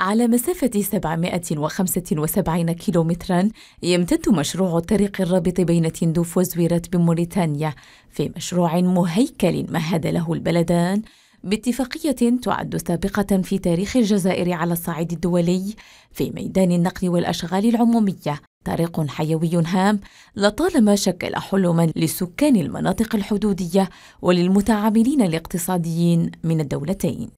على مسافة 775 كيلومترا يمتد مشروع الطريق الرابط بين تندوف وزويرات بموريتانيا في مشروع مهيكل مهد له البلدان باتفاقية تعد سابقة في تاريخ الجزائر على الصعيد الدولي في ميدان النقل والأشغال العمومية طريق حيوي هام لطالما شكل حلما لسكان المناطق الحدودية وللمتعاملين الاقتصاديين من الدولتين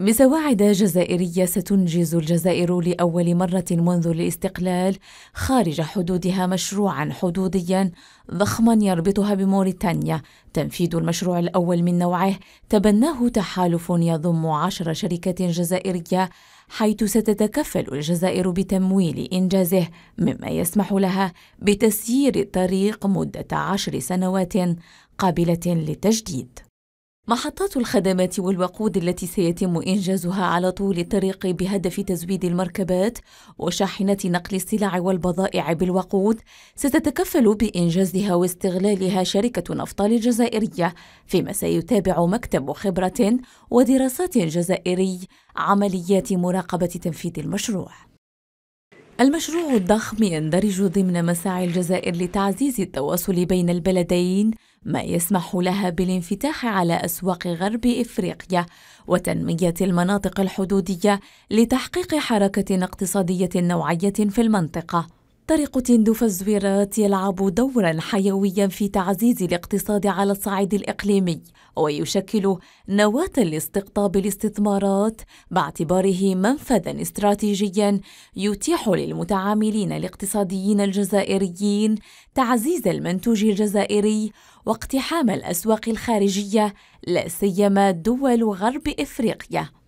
بسواعد جزائرية ستنجز الجزائر لأول مرة منذ الاستقلال خارج حدودها مشروعا حدوديا ضخما يربطها بموريتانيا تنفيذ المشروع الأول من نوعه تبناه تحالف يضم عشر شركات جزائرية حيث ستتكفل الجزائر بتمويل إنجازه مما يسمح لها بتسيير الطريق مدة عشر سنوات قابلة للتجديد محطات الخدمات والوقود التي سيتم إنجازها على طول الطريق بهدف تزويد المركبات وشاحنة نقل السلع والبضائع بالوقود ستتكفل بإنجازها واستغلالها شركة نفطال الجزائرية فيما سيتابع مكتب خبرة ودراسات جزائري عمليات مراقبة تنفيذ المشروع المشروع الضخم يندرج ضمن مساعي الجزائر لتعزيز التواصل بين البلدين ما يسمح لها بالانفتاح على اسواق غرب افريقيا وتنميه المناطق الحدوديه لتحقيق حركه اقتصاديه نوعيه في المنطقه طريق تندوف الزويرات يلعب دورا حيويا في تعزيز الاقتصاد على الصعيد الإقليمي ويشكل نواة لاستقطاب الاستثمارات باعتباره منفذا استراتيجيا يتيح للمتعاملين الاقتصاديين الجزائريين تعزيز المنتوج الجزائري واقتحام الأسواق الخارجية لا سيما دول غرب إفريقيا